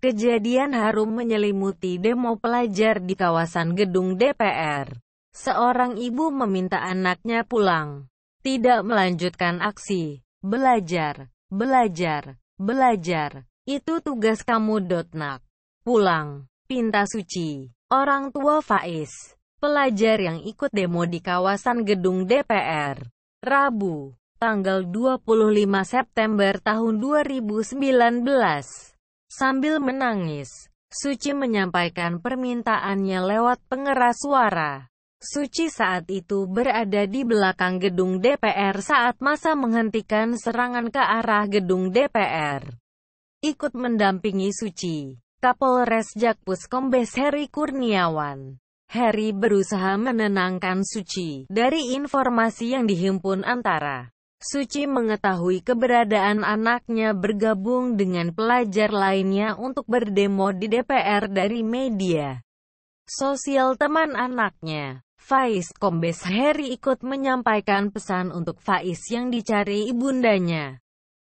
Kejadian harum menyelimuti demo pelajar di kawasan gedung DPR. Seorang ibu meminta anaknya pulang. Tidak melanjutkan aksi. Belajar, belajar, belajar. Itu tugas kamu dotnak. Pulang. Pinta suci. Orang tua Faiz. Pelajar yang ikut demo di kawasan gedung DPR. Rabu, tanggal 25 September tahun 2019. Sambil menangis, Suci menyampaikan permintaannya lewat pengeras suara. Suci saat itu berada di belakang gedung DPR saat masa menghentikan serangan ke arah gedung DPR. Ikut mendampingi Suci, Kapolres Jakpus Kombes Heri Kurniawan. Heri berusaha menenangkan Suci dari informasi yang dihimpun antara Suci mengetahui keberadaan anaknya bergabung dengan pelajar lainnya untuk berdemo di DPR dari media sosial teman anaknya. Faiz Kombes Heri ikut menyampaikan pesan untuk Faiz yang dicari ibundanya.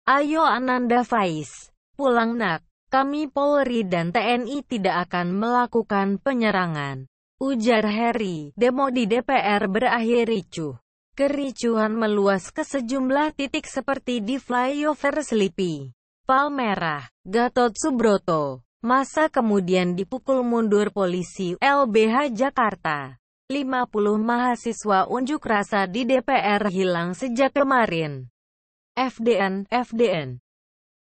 Ayo Ananda Faiz, pulang nak. Kami Polri dan TNI tidak akan melakukan penyerangan. Ujar Heri, demo di DPR berakhir ricuh. Kericuhan meluas ke sejumlah titik seperti di flyover Sleepy, Palmerah, Gatot Subroto. Masa kemudian dipukul mundur polisi LBH Jakarta. 50 mahasiswa unjuk rasa di DPR hilang sejak kemarin. FDN, FDN.